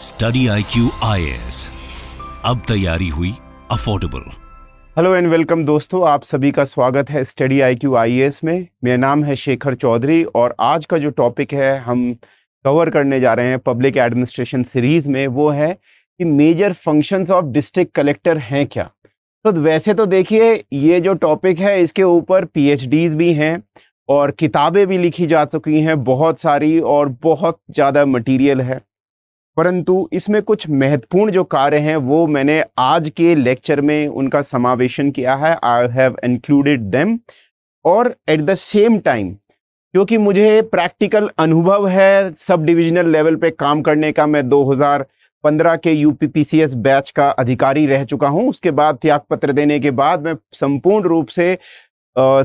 Study I Q आई अब तैयारी हुई अफोर्डेबल हेलो एंड वेलकम दोस्तों आप सभी का स्वागत है स्टडी आई क्यू आई में मेरा नाम है शेखर चौधरी और आज का जो टॉपिक है हम कवर करने जा रहे हैं पब्लिक एडमिनिस्ट्रेशन सीरीज में वो है कि major functions of district collector हैं क्या तो वैसे तो देखिए ये जो टॉपिक है इसके ऊपर पीएचडीज भी हैं और किताबें भी लिखी जा चुकी हैं बहुत सारी और बहुत ज़्यादा मटीरियल है परंतु इसमें कुछ महत्वपूर्ण जो कार्य हैं वो मैंने आज के लेक्चर में उनका समावेशन किया है आई हैव इंक्लूडेड देम और एट द सेम टाइम क्योंकि मुझे प्रैक्टिकल अनुभव है सब डिविजनल लेवल पे काम करने का मैं 2015 के यू बैच का अधिकारी रह चुका हूं उसके बाद त्यागपत्र देने के बाद मैं संपूर्ण रूप से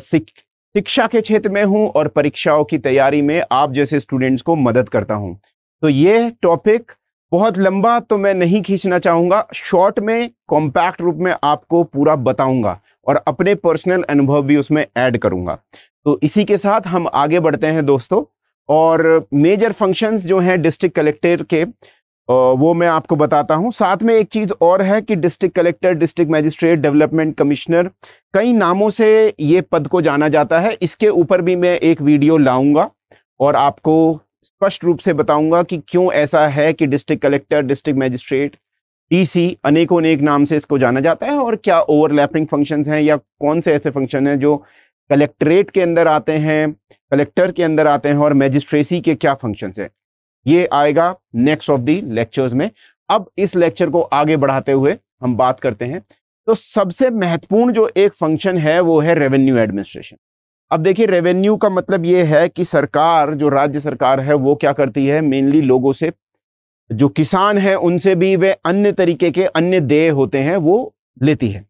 शिक्षा के क्षेत्र में हूं और परीक्षाओं की तैयारी में आप जैसे स्टूडेंट्स को मदद करता हूं तो ये टॉपिक बहुत लंबा तो मैं नहीं खींचना चाहूँगा शॉर्ट में कॉम्पैक्ट रूप में आपको पूरा बताऊँगा और अपने पर्सनल अनुभव भी उसमें ऐड करूँगा तो इसी के साथ हम आगे बढ़ते हैं दोस्तों और मेजर फंक्शंस जो हैं डिस्ट्रिक्ट कलेक्टर के वो मैं आपको बताता हूँ साथ में एक चीज़ और है कि district collector district magistrate development commissioner कई नामों से ये पद को जाना जाता है इसके ऊपर भी मैं एक वीडियो लाऊंगा और आपको स्पष्ट रूप से बताऊंगा कि क्यों ऐसा है कि district collector district magistrate DC अनेकों अनेक नाम से इसको जाना जाता है और क्या ओवरलैपिंग फंक्शंस हैं या कौन से ऐसे फंक्शन हैं जो कलेक्ट्रेट के अंदर आते हैं कलेक्टर के अंदर आते हैं और मैजिस्ट्रेसी के क्या फंक्शन हैं ये आएगा नेक्स्ट ऑफ दी लेक्चर्स में अब इस लेक्चर को आगे बढ़ाते हुए हम बात करते हैं तो सबसे महत्वपूर्ण जो एक फंक्शन है वो है रेवेन्यू एडमिनिस्ट्रेशन अब देखिए रेवेन्यू का मतलब ये है कि सरकार जो राज्य सरकार है वो क्या करती है मेनली लोगों से जो किसान है उनसे भी वे अन्य तरीके के अन्य देय होते हैं वो लेती है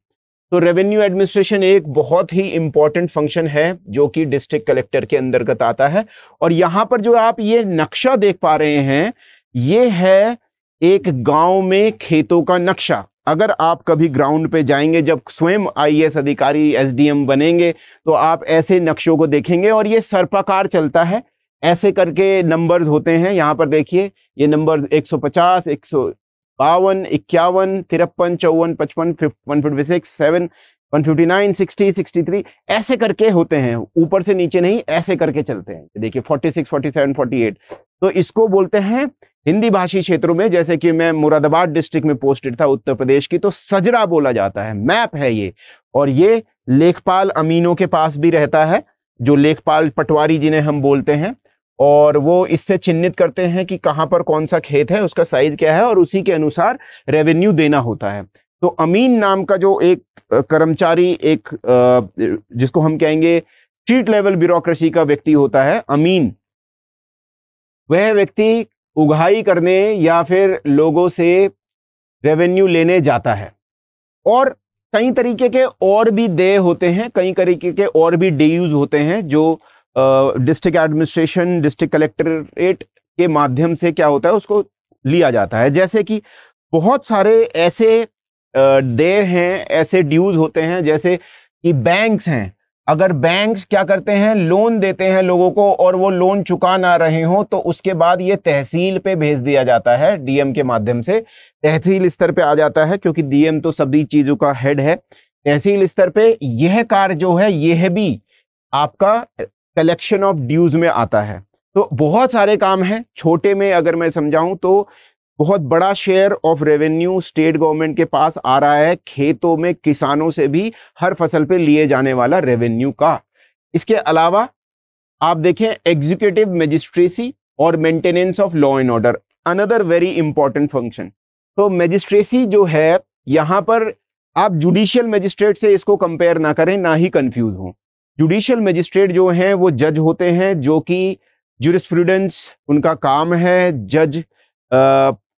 तो रेवेन्यू एडमिनिस्ट्रेशन एक बहुत ही इंपॉर्टेंट फंक्शन है जो कि डिस्ट्रिक्ट कलेक्टर के अंतर्गत आता है और यहाँ पर जो आप ये नक्शा देख पा रहे हैं ये है एक गांव में खेतों का नक्शा अगर आप कभी ग्राउंड पे जाएंगे जब स्वयं आईएएस अधिकारी एसडीएम बनेंगे तो आप ऐसे नक्शों को देखेंगे और ये सर्पाकार चलता है ऐसे करके नंबर्स होते हैं यहाँ पर देखिए ये नंबर 150, 100, बावन इक्यावन तिरपन चौवन पचपन one fifty six seven one fifty nine sixty sixty three ऐसे करके होते हैं ऊपर से नीचे नहीं ऐसे करके चलते हैं देखिए forty six forty seven forty eight तो इसको बोलते हैं हिंदी भाषी क्षेत्रों में जैसे कि मैं मुरादाबाद डिस्ट्रिक्ट में पोस्टेड था उत्तर प्रदेश की तो सजरा बोला जाता है मैप है ये और ये लेखपाल अमीनों के पास भी रहता है जो लेखपाल पटवारी जिन्हें हम बोलते हैं और वो इससे चिन्हित करते हैं कि कहाँ पर कौन सा खेत है उसका साइज क्या है और उसी के अनुसार रेवेन्यू देना होता है तो अमीन नाम का जो एक कर्मचारी एक जिसको हम कहेंगे स्ट्रीट लेवल ब्यूरोक्रेसी का व्यक्ति होता है अमीन वह व्यक्ति उगाही करने या फिर लोगों से रेवेन्यू लेने जाता है और कई तरीके के और भी दे होते हैं कई तरीके के और भी डे यूज होते हैं जो डिस्ट्रिक्ट एडमिनिस्ट्रेशन डिस्ट्रिक्ट कलेक्ट्रेट के माध्यम से क्या होता है उसको लिया जाता है जैसे कि बहुत सारे ऐसे दे हैं ऐसे ड्यूज होते हैं जैसे कि बैंक्स हैं अगर बैंक्स क्या करते हैं लोन देते हैं लोगों को और वो लोन चुका ना रहे हो तो उसके बाद ये तहसील पे भेज दिया जाता है डीएम के माध्यम से तहसील स्तर पे आ जाता है क्योंकि डीएम तो सभी चीज़ों का हेड है तहसील स्तर पे यह कार्य जो है यह भी आपका कलेक्शन ऑफ ड्यूज में आता है तो बहुत सारे काम हैं छोटे में अगर मैं समझाऊं तो बहुत बड़ा share of revenue state government के पास आ रहा है खेतों में किसानों से भी हर फसल पे लिए जाने वाला रेवेन्यू का इसके अलावा आप देखें एग्जीक्यूटिव मजिस्ट्रेसी और maintenance of law and order another very important function तो मजिस्ट्रेसी जो है यहाँ पर आप जुडिशियल मजिस्ट्रेट से इसको कंपेयर ना करें ना ही कंफ्यूज हों जुडिशियल मजिस्ट्रेट जो हैं वो जज होते हैं जो कि जुरिस्प्रूडेंस उनका काम है जज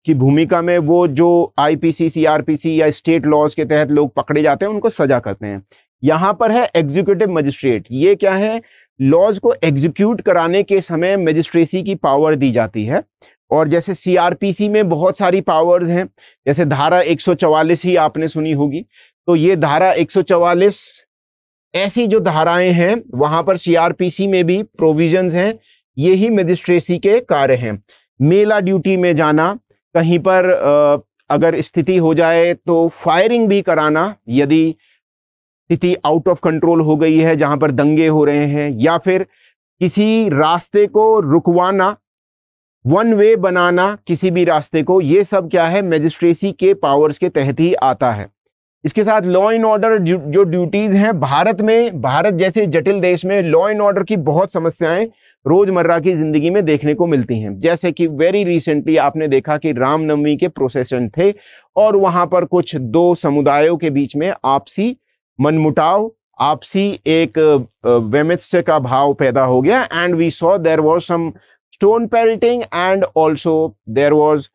की भूमिका में वो जो आईपीसी सीआरपीसी या स्टेट लॉज के तहत लोग पकड़े जाते हैं उनको सजा करते हैं यहाँ पर है एग्जीक्यूटिव मजिस्ट्रेट ये क्या है लॉज को एग्जीक्यूट कराने के समय मजिस्ट्रेसी की पावर दी जाती है और जैसे सीआरपीसी में बहुत सारी पावर्स हैं जैसे धारा 144 ही आपने सुनी होगी तो ये धारा 144 ऐसी जो धाराएं हैं वहां पर सीआरपीसी में भी प्रोविजंस हैं ये ही मजिस्ट्रेसी के कार्य हैं मेला ड्यूटी में जाना कहीं पर अगर स्थिति हो जाए तो फायरिंग भी कराना यदि स्थिति आउट ऑफ कंट्रोल हो गई है जहां पर दंगे हो रहे हैं या फिर किसी रास्ते को रुकवाना वन वे बनाना किसी भी रास्ते को ये सब क्या है मजिस्ट्रेसी के पावर्स के तहत ही आता है इसके साथ लॉ एंड ऑर्डर जो ड्यूटीज हैं भारत में भारत जैसे जटिल देश में लॉ एंड ऑर्डर की बहुत समस्याएं रोजमर्रा की जिंदगी में देखने को मिलती हैं जैसे कि वेरी रिसेंटली आपने देखा कि रामनवमी के प्रोसेसन थे और वहां पर कुछ दो समुदायों के बीच में आपसी मनमुटाव आपसी एक वैमत्स्य का भाव पैदा हो गया and we saw there was some stone pelting and also there was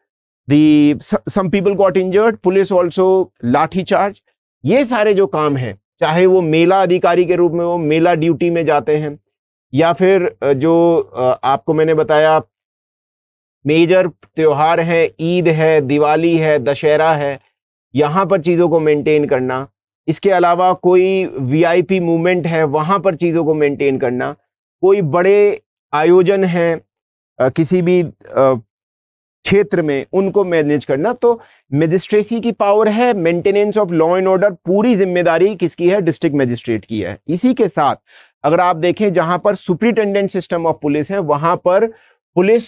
the some people got injured police also lathi charge ये सारे जो काम हैं चाहे वो मेला अधिकारी के रूप में वो मेला ड्यूटी में जाते हैं या फिर जो आपको मैंने बताया मेजर त्योहार हैं ईद है दिवाली है दशहरा है यहाँ पर चीज़ों को मेंटेन करना इसके अलावा कोई वीआईपी मूवमेंट है वहाँ पर चीज़ों को मेंटेन करना कोई बड़े आयोजन हैं किसी भी क्षेत्र में उनको मैनेज करना तो मजिस्ट्रेसी की पावर है maintenance of law and order पूरी जिम्मेदारी किसकी है डिस्ट्रिक्ट मजिस्ट्रेट की है इसी के साथ अगर आप देखें जहां पर सुप्रिंटेंडेंट सिस्टम ऑफ पुलिस है वहां पर पुलिस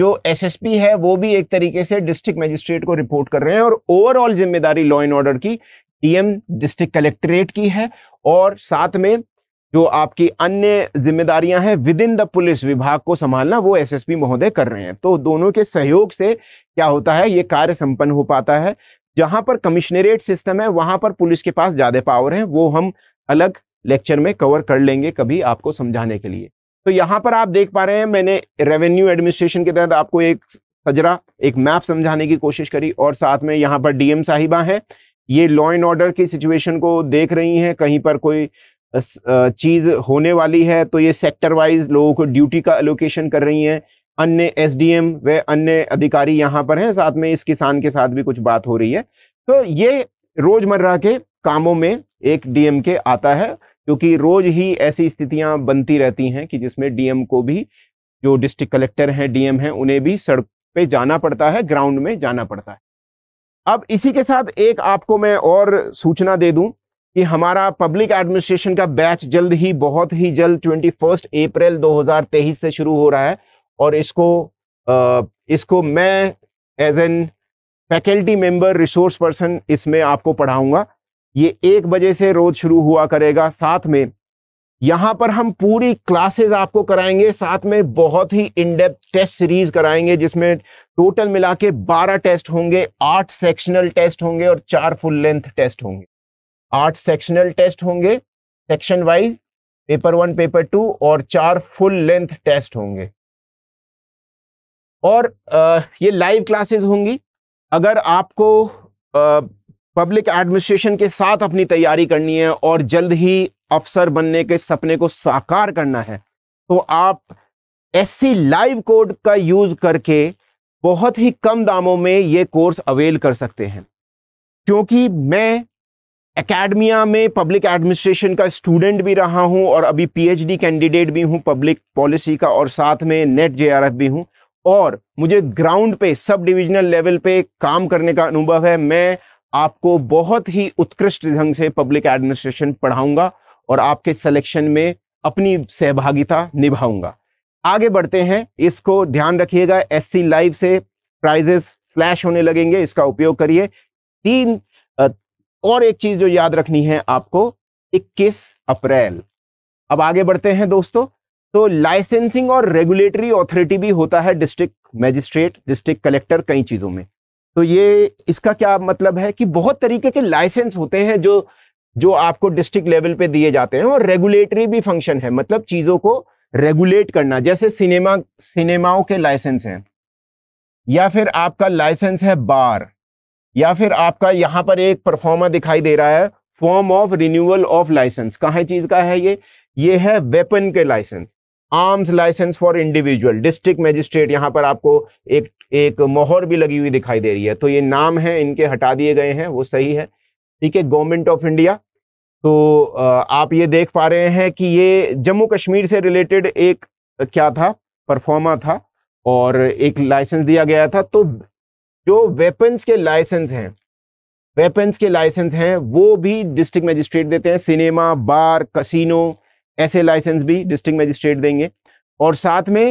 जो एसएसपी है वो भी एक तरीके से डिस्ट्रिक्ट मजिस्ट्रेट को रिपोर्ट कर रहे हैं और ओवरऑल जिम्मेदारी लॉ एंड ऑर्डर की डीएम डिस्ट्रिक्ट कलेक्ट्रेट की है और साथ में जो आपकी अन्य जिम्मेदारियां हैं विद इन द पुलिस विभाग को संभालना वो एसएसपी महोदय कर रहे हैं तो दोनों के सहयोग से क्या होता है ये कार्य संपन्न हो पाता है जहां पर कमिश्नरेट सिस्टम है वहां पर पुलिस के पास ज्यादा पावर है वो हम अलग लेक्चर में कवर कर लेंगे कभी आपको समझाने के लिए तो यहाँ पर आप देख पा रहे हैं मैंने रेवेन्यू एडमिनिस्ट्रेशन के तहत आपको एक सजरा एक मैप समझाने की कोशिश करी और साथ में यहाँ पर डीएम साहिबा हैं ये लॉ एंड ऑर्डर की सिचुएशन को देख रही हैं कहीं पर कोई चीज़ होने वाली है तो ये सेक्टर वाइज लोगों को ड्यूटी का एलोकेशन कर रही हैं अन्य एस व अन्य अधिकारी यहाँ पर हैं साथ में इस किसान के साथ भी कुछ बात हो रही है तो ये रोजमर्रा के कामों में एक डीएम के आता है क्योंकि रोज ही ऐसी स्थितियां बनती रहती हैं कि जिसमें डीएम को भी जो डिस्ट्रिक्ट कलेक्टर हैं डीएम हैं उन्हें भी सड़क पे जाना पड़ता है ग्राउंड में जाना पड़ता है अब इसी के साथ एक आपको मैं और सूचना दे दूं कि हमारा पब्लिक एडमिनिस्ट्रेशन का बैच जल्द ही बहुत ही जल्द ट्वेंटी फर्स्ट अप्रैल दो से शुरू हो रहा है और इसको इसको मैं as an faculty member resource person इसमें आपको पढ़ाऊंगा ये एक बजे से रोज शुरू हुआ करेगा साथ में यहां पर हम पूरी क्लासेस आपको कराएंगे साथ में बहुत ही इनडेप्थ टेस्ट सीरीज कराएंगे जिसमें टोटल मिला के बारह टेस्ट होंगे आठ सेक्शनल टेस्ट होंगे और चार फुल लेंथ टेस्ट होंगे आठ सेक्शनल टेस्ट होंगे section wise paper one paper two और चार फुल लेंथ टेस्ट होंगे और ये लाइव क्लासेस होंगी अगर आपको पब्लिक एडमिनिस्ट्रेशन के साथ अपनी तैयारी करनी है और जल्द ही अफसर बनने के सपने को साकार करना है तो आप एस लाइव कोड का यूज करके बहुत ही कम दामों में ये कोर्स अवेल कर सकते हैं क्योंकि मैं एकेडमिया में पब्लिक एडमिनिस्ट्रेशन का स्टूडेंट भी रहा हूं और अभी पीएचडी कैंडिडेट भी हूं पब्लिक पॉलिसी का और साथ में नेट जेआरएफ भी हूं और मुझे ग्राउंड पे सब डिविजनल लेवल पे काम करने का अनुभव है मैं आपको बहुत ही उत्कृष्ट ढंग से पब्लिक एडमिनिस्ट्रेशन पढ़ाऊंगा और आपके सिलेक्शन में अपनी सहभागिता निभाऊंगा आगे बढ़ते हैं इसको ध्यान रखिएगा एस लाइव से प्राइजेस स्लैश होने लगेंगे इसका उपयोग करिए तीन और एक चीज जो याद रखनी है आपको 21 अप्रैल अब आगे बढ़ते हैं दोस्तों तो लाइसेंसिंग और रेगुलेटरी ऑथोरिटी भी होता है डिस्ट्रिक्ट मैजिस्ट्रेट डिस्ट्रिक्ट कलेक्टर कई चीजों में तो ये इसका क्या मतलब है कि बहुत तरीके के लाइसेंस होते हैं जो जो आपको डिस्ट्रिक्ट लेवल पे दिए जाते हैं और रेगुलेटरी भी फंक्शन है मतलब चीज़ों को रेगुलेट करना जैसे सिनेमा सिनेमाओं के लाइसेंस हैं या फिर आपका लाइसेंस है बार या फिर आपका यहाँ पर एक परफॉर्मर दिखाई दे रहा है form of renewal of licence कहाँ चीज़ का है ये ये है वेपन के licence arms licence for individual district magistrate यहाँ पर आपको एक एक मोहर भी लगी हुई दिखाई दे रही है तो ये नाम है इनके हटा दिए गए हैं वो सही है ठीक है गवर्नमेंट ऑफ इंडिया तो आप ये देख पा रहे हैं कि ये जम्मू कश्मीर से रिलेटेड एक क्या था परफॉर्मा था और एक लाइसेंस दिया गया था तो जो वेपन्स के लाइसेंस हैं वेपन्स के लाइसेंस हैं वो भी डिस्ट्रिक्ट मजिस्ट्रेट देते हैं सिनेमा बार कसिनो ऐसे लाइसेंस भी डिस्ट्रिक्ट मजिस्ट्रेट देंगे और साथ में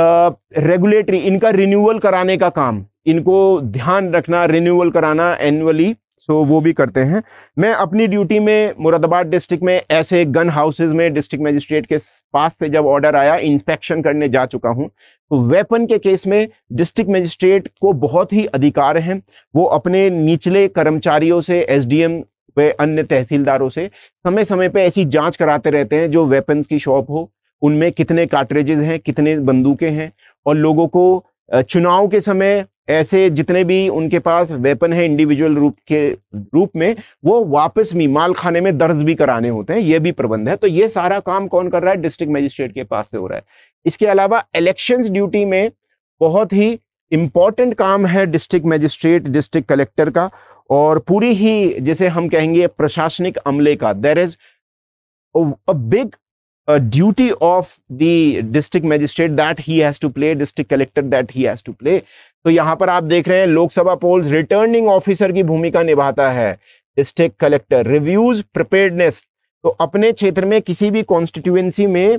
रेगुलेटरी इनका रिन्यूअल कराने का काम इनको ध्यान रखना रिन्यूअल कराना एनुअली सो वो भी करते हैं मैं अपनी ड्यूटी में मुरादाबाद डिस्ट्रिक्ट में ऐसे गन हाउसेज में डिस्ट्रिक्ट मजिस्ट्रेट के पास से जब ऑर्डर आया इंस्पेक्शन करने जा चुका हूं तो वेपन के केस में डिस्ट्रिक्ट मजिस्ट्रेट को बहुत ही अधिकार हैं वो अपने निचले कर्मचारियों से एसडीएम वे अन्य तहसीलदारों से समय समय पे ऐसी जांच कराते रहते हैं जो वेपन्स की शॉप हो उनमें कितने कार्टरेजेज हैं कितने बंदूकें हैं और लोगों को चुनाव के समय ऐसे जितने भी उनके पास वेपन है इंडिविजुअल रूप के रूप में वो वापस माल खाने में दर्ज भी कराने होते हैं ये भी प्रबंध है तो ये सारा काम कौन कर रहा है डिस्ट्रिक्ट मजिस्ट्रेट के पास से हो रहा है इसके अलावा इलेक्शंस ड्यूटी में बहुत ही इंपॉर्टेंट काम है डिस्ट्रिक्ट मजिस्ट्रेट डिस्ट्रिक्ट कलेक्टर का और पूरी ही जैसे हम कहेंगे प्रशासनिक अमले का there is a big duty of the district magistrate that he has to play district collector that he has to play तो यहां पर आप देख रहे हैं लोकसभा पोल्स रिटर्निंग ऑफिसर की भूमिका निभाता है डिस्ट्रिक्ट कलेक्टर रिव्यूज प्रिपेयर्डनेस तो अपने क्षेत्र में किसी भी कॉन्स्टिट्यूएंसी में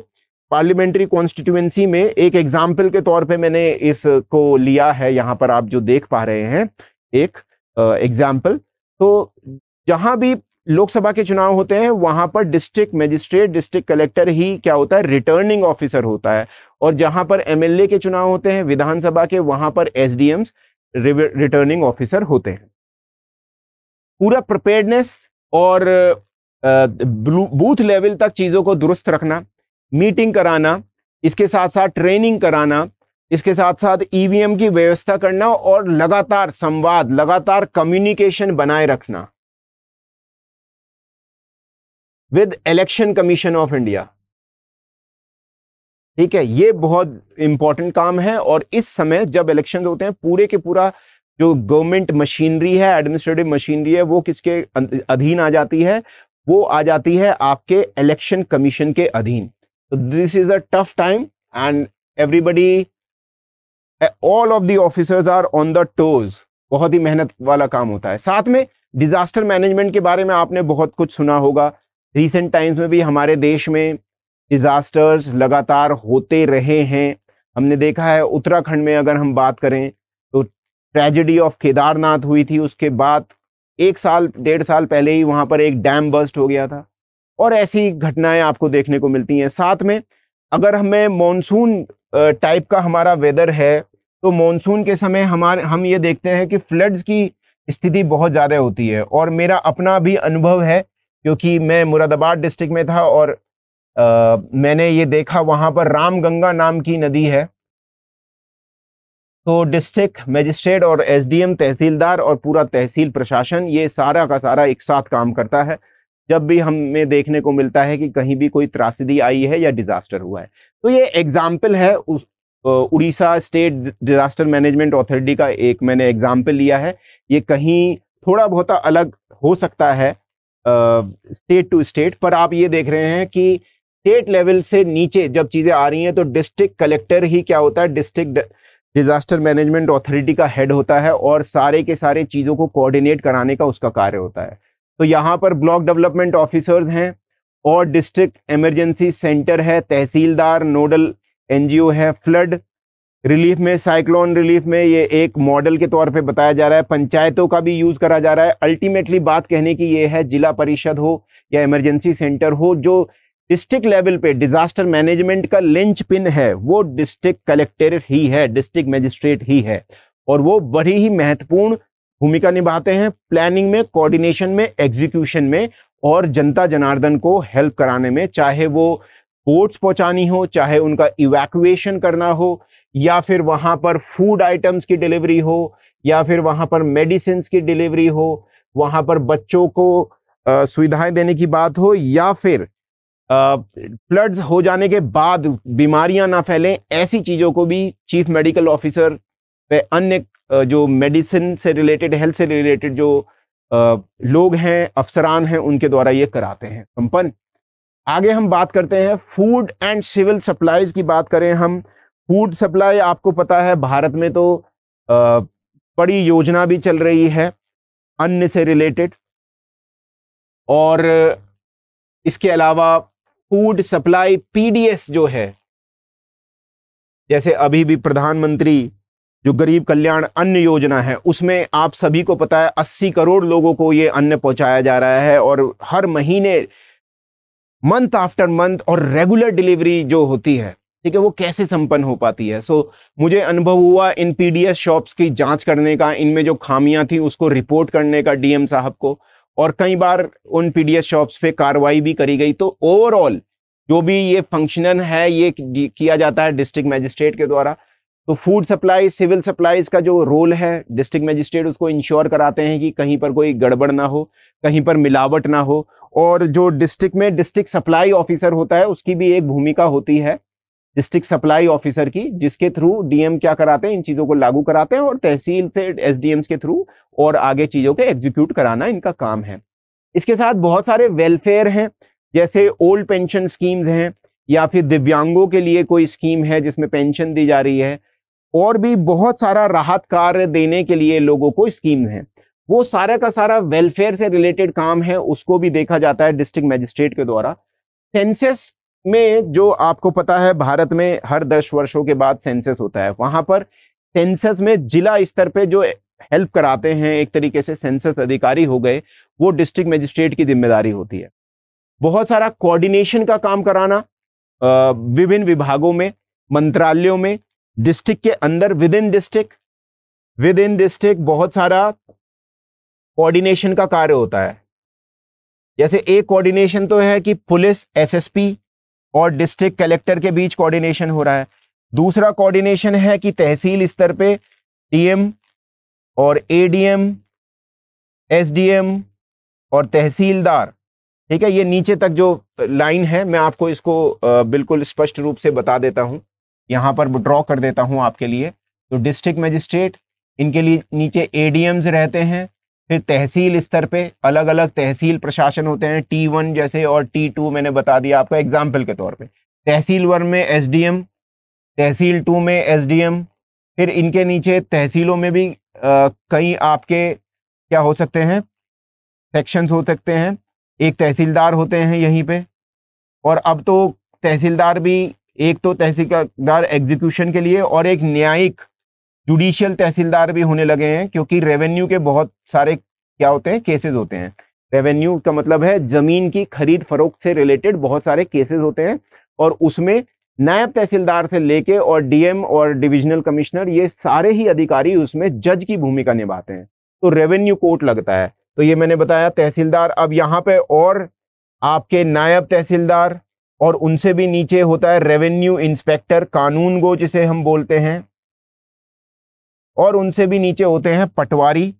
पार्लियामेंट्री कॉन्स्टिट्यूएंसी में एक एग्जाम्पल के तौर पे मैंने इसको लिया है यहाँ पर आप जो देख पा रहे हैं एक एग्जाम्पल तो जहां भी लोकसभा के चुनाव होते हैं वहां पर डिस्ट्रिक्ट मजिस्ट्रेट डिस्ट्रिक्ट कलेक्टर ही क्या होता है रिटर्निंग ऑफिसर होता है और जहां पर एमएलए के चुनाव होते हैं विधानसभा के वहां पर एसडीएम्स रिटर्निंग ऑफिसर होते हैं पूरा प्रिपेयर्डनेस और बूथ लेवल तक चीजों को दुरुस्त रखना मीटिंग कराना इसके साथ साथ ट्रेनिंग कराना इसके साथ साथ ईवीएम की व्यवस्था करना और लगातार संवाद लगातार कम्युनिकेशन बनाए रखना with election commission of India ठीक है ये बहुत इंपॉर्टेंट काम है और इस समय जब इलेक्शन होते हैं पूरे के पूरा जो गवर्नमेंट मशीनरी है एडमिनिस्ट्रेटिव मशीनरी है वो किसके अधीन आ जाती है वो आ जाती है आपके इलेक्शन कमीशन के अधीन तो this is a tough time and everybody all of the officers are on the toes बहुत ही मेहनत वाला काम होता है साथ में डिजास्टर मैनेजमेंट के बारे में आपने बहुत कुछ सुना होगा रिसेंट टाइम्स में भी हमारे देश में डिजास्टर्स लगातार होते रहे हैं हमने देखा है उत्तराखंड में अगर हम बात करें तो ट्रेजिडी ऑफ केदारनाथ हुई थी उसके बाद एक साल डेढ़ साल पहले ही वहां पर एक डैम बस्ट हो गया था और ऐसी घटनाएं आपको देखने को मिलती हैं साथ में अगर हमें मॉनसून टाइप का हमारा वेदर है तो मॉनसून के समय हमारे हम ये देखते हैं कि फ्लड्स की स्थिति बहुत ज़्यादा होती है और मेरा अपना भी अनुभव है क्योंकि मैं मुरादाबाद डिस्ट्रिक्ट में था और आ, मैंने ये देखा वहाँ पर रामगंगा नाम की नदी है तो डिस्ट्रिक्ट मजिस्ट्रेट और एसडीएम तहसीलदार और पूरा तहसील प्रशासन ये सारा का सारा एक साथ काम करता है जब भी हमें देखने को मिलता है कि कहीं भी कोई त्रासदी आई है या डिजास्टर हुआ है तो ये एग्जाम्पल है उस Orissa state disaster management authority का एक मैंने एग्जाम्पल लिया है ये कहीं थोड़ा बहुत अलग हो सकता है स्टेट टू स्टेट पर आप ये देख रहे हैं कि स्टेट लेवल से नीचे जब चीज़ें आ रही हैं तो डिस्ट्रिक्ट कलेक्टर ही क्या होता है डिस्ट्रिक्ट डिजास्टर मैनेजमेंट अथॉरिटी का हेड होता है और सारे के सारे चीज़ों को कोऑर्डिनेट कराने का उसका कार्य होता है तो यहाँ पर ब्लॉक डेवलपमेंट ऑफिसर्स हैं और डिस्ट्रिक्ट इमरजेंसी सेंटर है तहसीलदार नोडल एनजीओ है फ्लड रिलीफ में साइक्लोन रिलीफ में ये एक मॉडल के तौर पे बताया जा रहा है पंचायतों का भी यूज़ करा जा रहा है अल्टीमेटली बात कहने की ये है जिला परिषद हो या इमरजेंसी सेंटर हो जो डिस्ट्रिक्ट लेवल पे डिजास्टर मैनेजमेंट का लिंच पिन है वो डिस्ट्रिक्ट कलेक्टर ही है डिस्ट्रिक्ट मजिस्ट्रेट ही है और वो बड़ी ही महत्वपूर्ण भूमिका निभाते हैं प्लानिंग में कोऑर्डिनेशन में एग्जीक्यूशन में और जनता जनार्दन को हेल्प कराने में चाहे वो बोट्स पहुंचानी हो चाहे उनका इवैक्यूएशन करना हो या फिर वहां पर फूड आइटम्स की डिलीवरी हो या फिर वहां पर मेडिसिन की डिलीवरी हो वहां पर बच्चों को सुविधाएं देने की बात हो या फिर फ्लड्स हो जाने के बाद बीमारियां ना फैलें ऐसी चीज़ों को भी चीफ मेडिकल ऑफिसर व अन्य जो मेडिसिन से रिलेटेड हेल्थ से रिलेटेड जो लोग हैं अफसरान हैं उनके द्वारा ये कराते हैं संपन्न आगे हम बात करते हैं फूड एंड सिविल सप्लाईज की बात करें हम फूड सप्लाई आपको पता है भारत में तो बड़ी योजना भी चल रही है अन्न से रिलेटेड और इसके अलावा फूड सप्लाई पीडीएस जो है जैसे अभी भी प्रधानमंत्री जो गरीब कल्याण अन्न योजना है उसमें आप सभी को पता है अस्सी करोड़ लोगों को ये अन्न पहुंचाया जा रहा है और हर महीने मंथ आफ्टर मंथ और रेगुलर डिलीवरी जो होती है ठीक है वो कैसे संपन्न हो पाती है सो so, मुझे अनुभव हुआ इन पीडीएस शॉप्स की जांच करने का इनमें जो खामियां थी उसको रिपोर्ट करने का डीएम साहब को और कई बार उन पीडीएस शॉप्स पे कार्रवाई भी करी गई तो ओवरऑल जो भी ये फंक्शनल है ये किया जाता है डिस्ट्रिक्ट मैजिस्ट्रेट के द्वारा तो फूड सप्लाई सिविल सप्लाईज का जो रोल है डिस्ट्रिक्ट मजिस्ट्रेट उसको इंश्योर कराते हैं कि कहीं पर कोई गड़बड़ ना हो कहीं पर मिलावट ना हो और जो डिस्ट्रिक्ट में डिस्ट्रिक्ट सप्लाई ऑफिसर होता है उसकी भी एक भूमिका होती है डिस्ट्रिक्ट सप्लाई ऑफिसर की जिसके थ्रू डीएम क्या कराते हैं इन चीज़ों को लागू कराते हैं और तहसील से एस के थ्रू और आगे चीज़ों के एग्जीक्यूट कराना इनका काम है इसके साथ बहुत सारे वेलफेयर हैं जैसे ओल्ड पेंशन स्कीम्स हैं या फिर दिव्यांगों के लिए कोई स्कीम है जिसमें पेंशन दी जा रही है और भी बहुत सारा राहत कार्य देने के लिए लोगों को स्कीम है वो सारा का सारा वेलफेयर से रिलेटेड काम है उसको भी देखा जाता है डिस्ट्रिक्ट मजिस्ट्रेट के द्वारा सेंसेस में जो आपको पता है भारत में हर दस वर्षों के बाद सेंसेस होता है वहां पर सेंसेस में जिला स्तर पे जो हेल्प कराते हैं एक तरीके से सेंसेस अधिकारी हो गए वो डिस्ट्रिक्ट मजिस्ट्रेट की जिम्मेदारी होती है बहुत सारा कोऑर्डिनेशन का काम कराना विभिन्न विभागों में मंत्रालयों में डिस्ट्रिक्ट के अंदर within district within district बहुत सारा कोऑर्डिनेशन का कार्य होता है जैसे एक कोऑर्डिनेशन तो है कि पुलिस एसएसपी और डिस्ट्रिक्ट कलेक्टर के बीच कोऑर्डिनेशन हो रहा है दूसरा कोऑर्डिनेशन है कि तहसील स्तर पे डीएम और एडीएम एसडीएम और तहसीलदार ठीक है ये नीचे तक जो लाइन है मैं आपको इसको बिल्कुल स्पष्ट रूप से बता देता हूँ यहाँ पर ड्रॉ कर देता हूँ आपके लिए तो डिस्ट्रिक्ट मजिस्ट्रेट इनके लिए नीचे ए रहते हैं फिर तहसील स्तर पे अलग अलग तहसील प्रशासन होते हैं टी वन जैसे और टी टू मैंने बता दिया आपको एग्जाम्पल के तौर पे तहसील वन में एस तहसील टू में एस फिर इनके नीचे तहसीलों में भी कई आपके क्या हो सकते हैं सेक्शंस हो सकते हैं एक तहसीलदार होते हैं यहीं पे और अब तो तहसीलदार भी एक तो तहसीलदार एग्जीक्यूशन के लिए और एक न्यायिक जुडिशियल तहसीलदार भी होने लगे हैं क्योंकि रेवेन्यू के बहुत सारे क्या होते हैं केसेस होते हैं रेवेन्यू का मतलब है जमीन की खरीद फरोख्त से रिलेटेड बहुत सारे केसेस होते हैं और उसमें नायब तहसीलदार से लेके और डीएम और डिविजनल कमिश्नर ये सारे ही अधिकारी उसमें जज की भूमिका निभाते हैं तो रेवेन्यू कोर्ट लगता है तो ये मैंने बताया तहसीलदार अब यहाँ पे और आपके नायब तहसीलदार और उनसे भी नीचे होता है रेवेन्यू इंस्पेक्टर कानून गो जिसे हम बोलते हैं और उनसे भी नीचे होते हैं पटवारी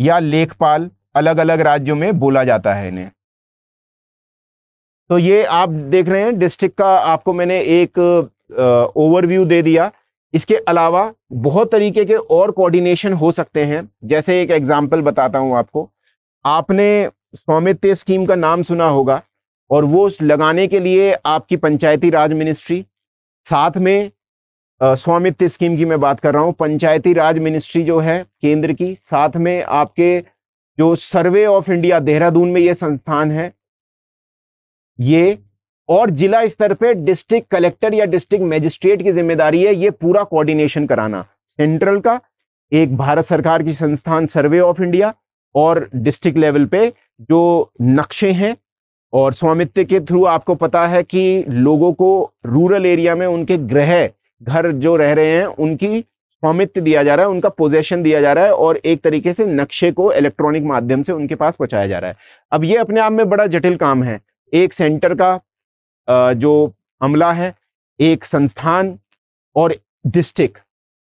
या लेखपाल अलग अलग राज्यों में बोला जाता है इन्हें तो ये आप देख रहे हैं डिस्ट्रिक्ट का आपको मैंने एक ओवरव्यू दे दिया इसके अलावा बहुत तरीके के और कोऑर्डिनेशन हो सकते हैं जैसे एक एग्जाम्पल बताता हूँ आपको आपने स्वामित्व स्कीम का नाम सुना होगा और वो लगाने के लिए आपकी पंचायती राज मिनिस्ट्री साथ में स्वामित्व स्कीम की मैं बात कर रहा हूँ पंचायती राज मिनिस्ट्री जो है केंद्र की साथ में आपके जो सर्वे ऑफ इंडिया देहरादून में ये संस्थान है ये और जिला स्तर पे डिस्ट्रिक्ट कलेक्टर या डिस्ट्रिक्ट मजिस्ट्रेट की जिम्मेदारी है ये पूरा कोऑर्डिनेशन कराना सेंट्रल का एक भारत सरकार की संस्थान सर्वे ऑफ इंडिया और डिस्ट्रिक्ट लेवल पे जो नक्शे हैं और स्वामित्व के थ्रू आपको पता है कि लोगों को रूरल एरिया में उनके ग्रह घर जो रह रहे हैं उनकी स्वामित्व दिया जा रहा है उनका पोजेशन दिया जा रहा है और एक तरीके से नक्शे को इलेक्ट्रॉनिक माध्यम से उनके पास पहुंचाया जा रहा है अब ये अपने आप में बड़ा जटिल काम है एक सेंटर का जो अमला है एक संस्थान और डिस्ट्रिक्ट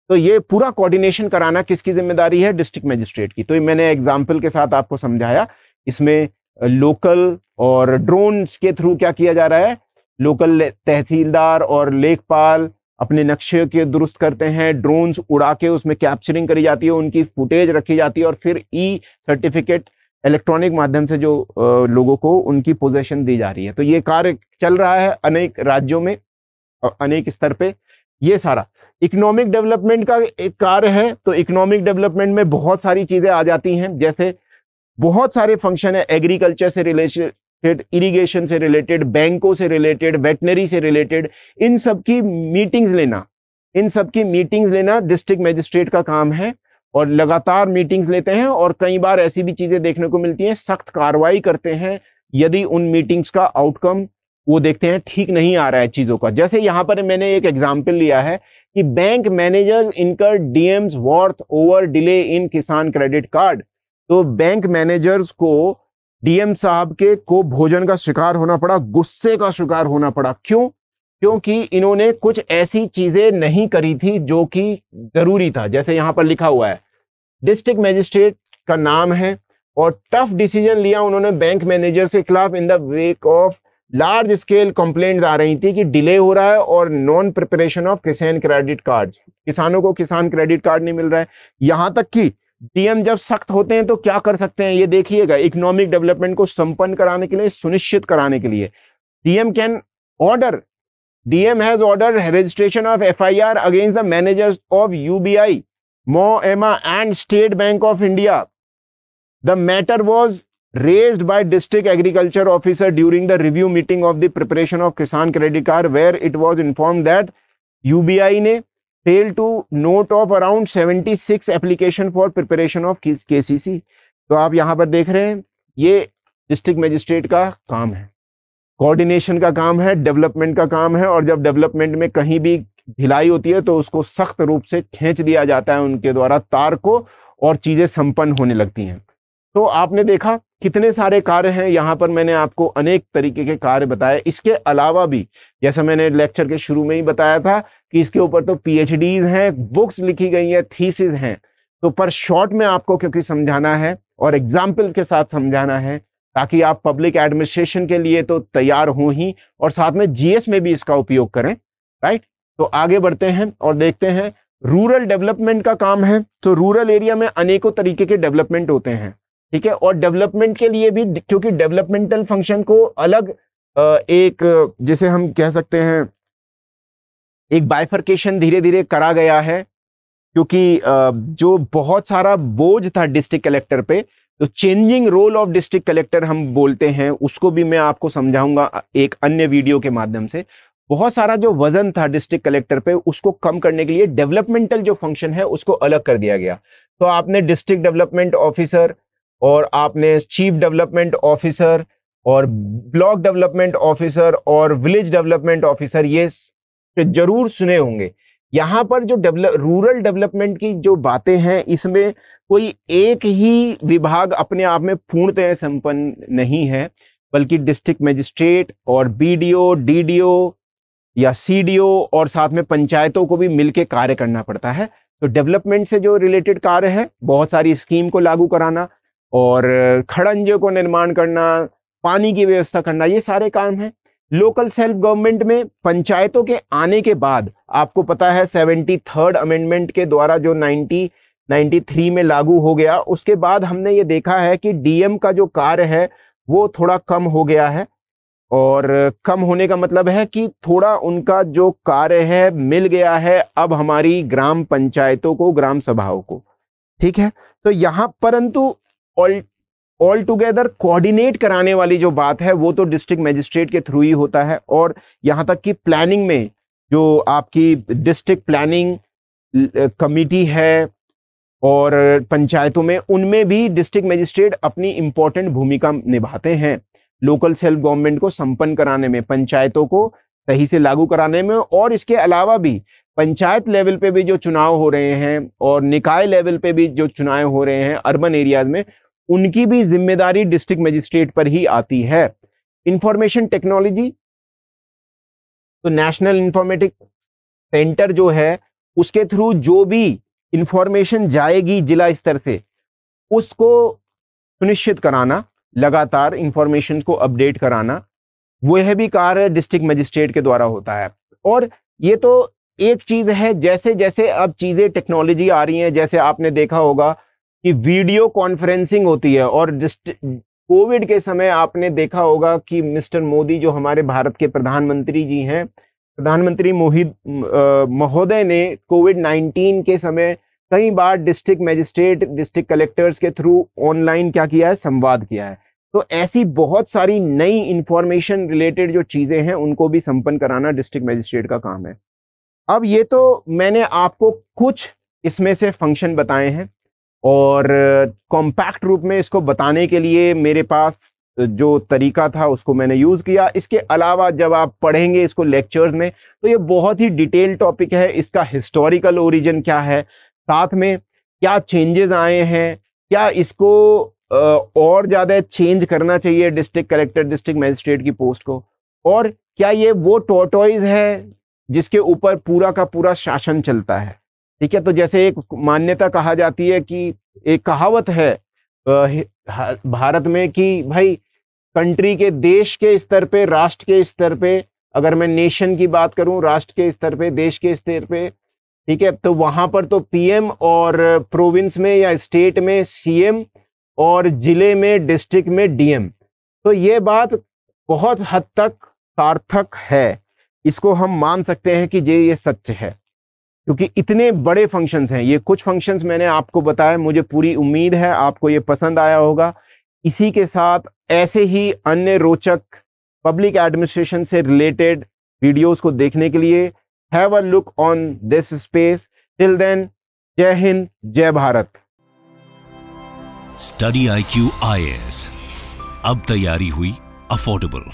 तो ये पूरा कोऑर्डिनेशन कराना किसकी जिम्मेदारी है डिस्ट्रिक्ट मजिस्ट्रेट की तो मैंने एग्जाम्पल के साथ आपको समझाया इसमें लोकल और ड्रोन के थ्रू क्या किया जा रहा है लोकल तहसीलदार और लेखपाल अपने नक्शे के दुरुस्त करते हैं ड्रोन्स उड़ा के उसमें कैप्चरिंग करी जाती है उनकी फुटेज रखी जाती है और फिर ई सर्टिफिकेट इलेक्ट्रॉनिक माध्यम से जो लोगों को उनकी पोजेशन दी जा रही है तो ये कार्य चल रहा है अनेक राज्यों में अनेक स्तर पे ये सारा इकोनॉमिक डेवलपमेंट का एक कार्य है तो इकोनॉमिक डेवलपमेंट में बहुत सारी चीज़ें आ जाती हैं जैसे बहुत सारे फंक्शन है एग्रीकल्चर से रिलेटेड इरिगेशन से रिलेटेड बैंकों से रिलेटेड वेटनरी से रिलेटेड इन सब की मीटिंग्स लेना इन सब की मीटिंग्स लेना डिस्ट्रिक्ट मजिस्ट्रेट का काम है और लगातार मीटिंग्स लेते हैं और कई बार ऐसी भी चीजें देखने को मिलती हैं सख्त कार्रवाई करते हैं यदि उन मीटिंग्स का आउटकम वो देखते हैं ठीक नहीं आ रहा है चीजों का जैसे यहाँ पर मैंने एक एग्जाम्पल लिया है कि bank managers incur DMs wrath over delay in Kisan credit card तो बैंक मैनेजर्स को डीएम साहब के को भोजन का शिकार होना पड़ा गुस्से का शिकार होना पड़ा क्यों क्योंकि इन्होंने कुछ ऐसी चीजें नहीं करी थी जो कि जरूरी था जैसे यहां पर लिखा हुआ है डिस्ट्रिक्ट मैजिस्ट्रेट का नाम है और टफ डिसीजन लिया उन्होंने बैंक मैनेजर के खिलाफ in the wake of large scale complaint आ रही थी कि डिले हो रहा है और non preparation of Kisan credit card किसानों को किसान क्रेडिट कार्ड नहीं मिल रहा है यहां तक कि डीएम जब सख्त होते हैं तो क्या कर सकते हैं ये देखिएगा इकोनॉमिक डेवलपमेंट को संपन्न कराने के लिए सुनिश्चित कराने के लिए DM can order DM has order registration of FIR against the managers of UBI एमा and State Bank of India the matter was raise by district agriculture officer during the review meeting of the preparation of Kisan credit card where it was inform that UBI ने failed to note of around 76 application for preparation of KCC. तो आप यहाँ पर देख रहे हैं ये district magistrate का काम है कोऑर्डिनेशन का काम है डेवलपमेंट का काम है और जब डेवलपमेंट में कहीं भी ढिलाई होती है तो उसको सख्त रूप से खींच दिया जाता है उनके द्वारा तार को और चीज़ें संपन्न होने लगती हैं तो आपने देखा कितने सारे कार्य हैं यहाँ पर मैंने आपको अनेक तरीके के कार्य बताए इसके अलावा भी जैसा मैंने लेक्चर के शुरू में ही बताया था कि इसके ऊपर तो पी हैं बुक्स लिखी गई हैं थीसिस हैं तो पर शॉर्ट में आपको क्योंकि समझाना है और एग्जाम्पल्स के साथ समझाना है ताकि आप पब्लिक एडमिनिस्ट्रेशन के लिए तो तैयार हो ही और साथ में जीएस में भी इसका उपयोग करें राइट तो आगे बढ़ते हैं और देखते हैं रूरल डेवलपमेंट का काम है तो रूरल एरिया में अनेकों तरीके के डेवलपमेंट होते हैं ठीक है और डेवलपमेंट के लिए भी क्योंकि डेवलपमेंटल फंक्शन को अलग एक जैसे हम कह सकते हैं एक बाइफर्केशन धीरे धीरे करा गया है क्योंकि जो बहुत सारा बोझ था डिस्ट्रिक्ट कलेक्टर पे तो changing role of district collector हम बोलते हैं उसको भी मैं आपको समझाऊंगा एक अन्य वीडियो के माध्यम से बहुत सारा जो वजन था डिस्ट्रिक्ट कलेक्टर पे उसको कम करने के लिए डेवलपमेंटल जो फंक्शन है उसको अलग कर दिया गया तो आपने डिस्ट्रिक्ट डेवलपमेंट ऑफिसर और आपने चीफ डेवलपमेंट ऑफिसर और ब्लॉक डेवलपमेंट ऑफिसर और विलेज डेवलपमेंट ऑफिसर ये तो जरूर सुने होंगे यहाँ पर जो डेवलप रूरल डेवलपमेंट की जो बातें हैं इसमें कोई एक ही विभाग अपने आप में पूर्णतः संपन्न नहीं है बल्कि डिस्ट्रिक्ट मजिस्ट्रेट और बीडीओ डीडीओ या सीडीओ और साथ में पंचायतों को भी मिलकर कार्य करना पड़ता है तो डेवलपमेंट से जो रिलेटेड कार्य है बहुत सारी स्कीम को लागू कराना और खड़ंजों को निर्माण करना पानी की व्यवस्था करना ये सारे काम हैं लोकल सेल्फ गवर्नमेंट में पंचायतों के आने के बाद आपको पता है सेवेंटी थर्ड अमेंडमेंट के द्वारा जो नाइन्टी थ्री में लागू हो गया उसके बाद हमने ये देखा है कि डीएम का जो कार्य है वो थोड़ा कम हो गया है और कम होने का मतलब है कि थोड़ा उनका जो कार्य है मिल गया है अब हमारी ग्राम पंचायतों को ग्राम सभाओं को ठीक है तो यहाँ परंतु ऑल टुगेदर कोऑर्डिनेट कराने वाली जो बात है वो तो डिस्ट्रिक्ट मजिस्ट्रेट के थ्रू ही होता है और यहाँ तक कि प्लानिंग में जो आपकी डिस्ट्रिक्ट प्लानिंग कमिटी है और पंचायतों में उनमें भी डिस्ट्रिक्ट मजिस्ट्रेट अपनी इम्पोर्टेंट भूमिका निभाते हैं लोकल सेल्फ गवर्नमेंट को संपन्न कराने में पंचायतों को सही से लागू कराने में और इसके अलावा भी पंचायत लेवल पे भी जो चुनाव हो रहे हैं और निकाय लेवल पे भी जो चुनाव हो रहे हैं अर्बन एरियाज में उनकी भी जिम्मेदारी डिस्ट्रिक्ट मजिस्ट्रेट पर ही आती है इंफॉर्मेशन टेक्नोलॉजी तो नेशनल इंफॉर्मेटिक सेंटर जो है उसके थ्रू जो भी इंफॉर्मेशन जाएगी जिला स्तर से उसको सुनिश्चित कराना लगातार इंफॉर्मेशन को अपडेट कराना वह भी कार्य डिस्ट्रिक्ट मजिस्ट्रेट के द्वारा होता है और ये तो एक चीज है जैसे जैसे अब चीजें टेक्नोलॉजी आ रही हैं जैसे आपने देखा होगा कि वीडियो कॉन्फ्रेंसिंग होती है और कोविड के समय आपने देखा होगा कि मिस्टर मोदी जो हमारे भारत के प्रधानमंत्री जी हैं प्रधानमंत्री मोहित महोदय ने कोविड 19 के समय कई बार डिस्ट्रिक्ट मजिस्ट्रेट डिस्ट्रिक्ट कलेक्टर्स के थ्रू ऑनलाइन क्या किया है संवाद किया है तो ऐसी बहुत सारी नई इंफॉर्मेशन रिलेटेड जो चीज़ें हैं उनको भी संपन्न कराना डिस्ट्रिक्ट मजिस्ट्रेट का काम है अब ये तो मैंने आपको कुछ इसमें से फंक्शन बताए हैं और कॉम्पैक्ट रूप में इसको बताने के लिए मेरे पास जो तरीका था उसको मैंने यूज़ किया इसके अलावा जब आप पढ़ेंगे इसको लेक्चर्स में तो ये बहुत ही डिटेल टॉपिक है इसका हिस्टोरिकल ओरिजिन क्या है साथ में क्या चेंजेस आए हैं क्या इसको और ज़्यादा चेंज करना चाहिए डिस्ट्रिक्ट कलेक्टर डिस्ट्रिक्ट मजिस्ट्रेट की पोस्ट को और क्या ये वो टोटोइज है जिसके ऊपर पूरा का पूरा शासन चलता है ठीक है तो जैसे एक मान्यता कहा जाती है कि एक कहावत है भारत में कि भाई कंट्री के देश के स्तर पे राष्ट्र के स्तर पे अगर मैं नेशन की बात करूं राष्ट्र के स्तर पे देश के स्तर पे ठीक है तो वहां पर तो पीएम और प्रोविंस में या स्टेट में सीएम और जिले में डिस्ट्रिक्ट में डीएम तो ये बात बहुत हद तक सार्थक है इसको हम मान सकते हैं कि ये ये सच है क्योंकि इतने बड़े फंक्शंस हैं ये कुछ फंक्शंस मैंने आपको बताया मुझे पूरी उम्मीद है आपको ये पसंद आया होगा इसी के साथ ऐसे ही अन्य रोचक पब्लिक एडमिनिस्ट्रेशन से रिलेटेड वीडियोस को देखने के लिए have a look on this space till then Jai Hind Jai Bharat study I Q I S अब तैयारी हुई अफोर्डेबल